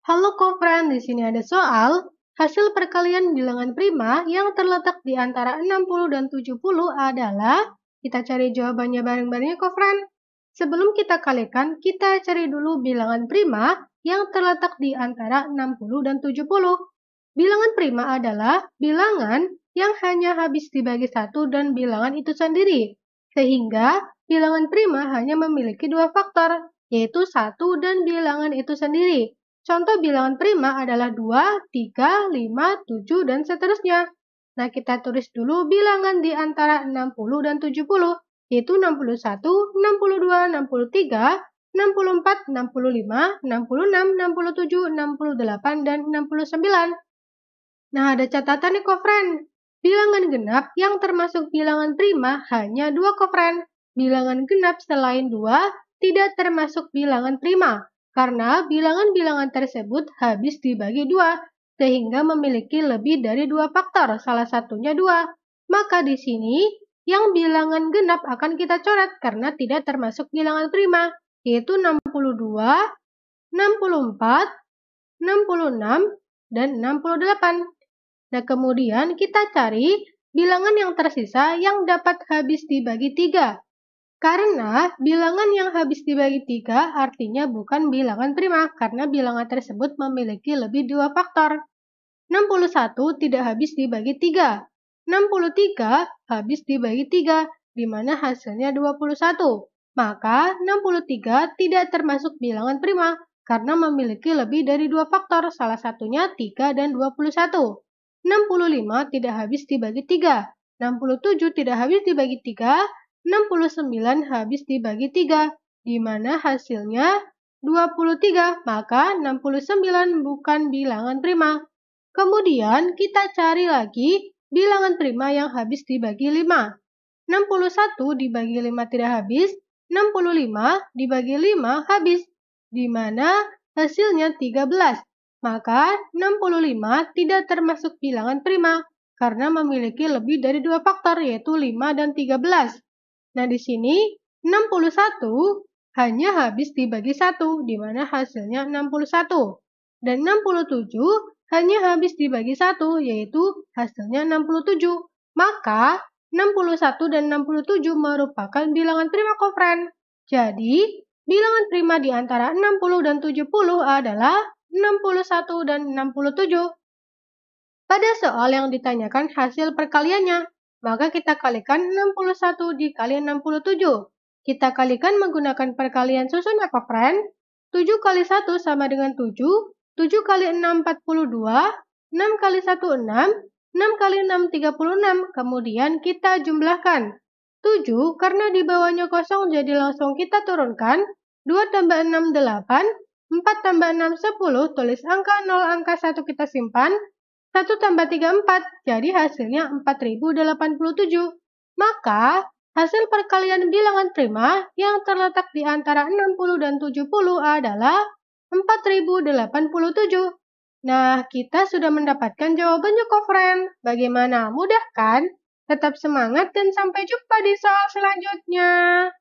Halo Kofran, di sini ada soal hasil perkalian bilangan prima yang terletak di antara 60 dan 70 adalah kita cari jawabannya bareng-bareng ya Kofran. Sebelum kita kalikan, kita cari dulu bilangan prima yang terletak di antara 60 dan 70. Bilangan prima adalah bilangan yang hanya habis dibagi satu dan bilangan itu sendiri. Sehingga bilangan prima hanya memiliki dua faktor, yaitu satu dan bilangan itu sendiri. Contoh bilangan prima adalah 2, 3, 5, 7, dan seterusnya. Nah, kita tulis dulu bilangan di antara 60 dan 70, yaitu 61, 62, 63, 64, 65, 66, 67, 68, dan 69. Nah, ada catatan nih kofren. Bilangan genap yang termasuk bilangan prima hanya 2, kofren. Bilangan genap selain 2 tidak termasuk bilangan prima karena bilangan-bilangan tersebut habis dibagi dua, sehingga memiliki lebih dari dua faktor, salah satunya dua. Maka di sini, yang bilangan genap akan kita coret karena tidak termasuk bilangan prima, yaitu 62, 64, 66, dan 68. Nah, kemudian kita cari bilangan yang tersisa yang dapat habis dibagi tiga, karena bilangan yang habis dibagi tiga artinya bukan bilangan prima, karena bilangan tersebut memiliki lebih dua faktor. 61 tidak habis dibagi tiga. 63 habis dibagi tiga, di mana hasilnya 21. Maka 63 tidak termasuk bilangan prima, karena memiliki lebih dari dua faktor, salah satunya 3 dan 21. 65 tidak habis dibagi tiga. 67 tidak habis dibagi tiga. 69 habis dibagi 3, di mana hasilnya 23, maka 69 bukan bilangan prima. Kemudian kita cari lagi bilangan prima yang habis dibagi 5. 61 dibagi 5 tidak habis, 65 dibagi 5 habis, di mana hasilnya 13. Maka 65 tidak termasuk bilangan prima karena memiliki lebih dari dua faktor yaitu 5 dan 13. Nah, di sini 61 hanya habis dibagi 1, di mana hasilnya 61. Dan 67 hanya habis dibagi 1, yaitu hasilnya 67. Maka 61 dan 67 merupakan bilangan prima kofren. Jadi, bilangan prima di antara 60 dan 70 adalah 61 dan 67. Pada soal yang ditanyakan hasil perkaliannya, maka kita kalikan 61 dikali 67. Kita kalikan menggunakan perkalian susun apa, friend? 7 kali 1 sama dengan 7. 7 kali 6, 42. 6 kali 1, 6. 6 kali 6, 36. Kemudian kita jumlahkan. 7 karena di bawahnya kosong jadi langsung kita turunkan. 2 tambah 6, 8. 4 tambah 6, 10. Tulis angka 0, angka 1 kita simpan. 1 tambah 3, 4. Jadi hasilnya 4087. Maka, hasil perkalian bilangan prima yang terletak di antara 60 dan 70 adalah 4087. Nah, kita sudah mendapatkan jawabannya kok, friend. Bagaimana? Mudah kan? Tetap semangat dan sampai jumpa di soal selanjutnya.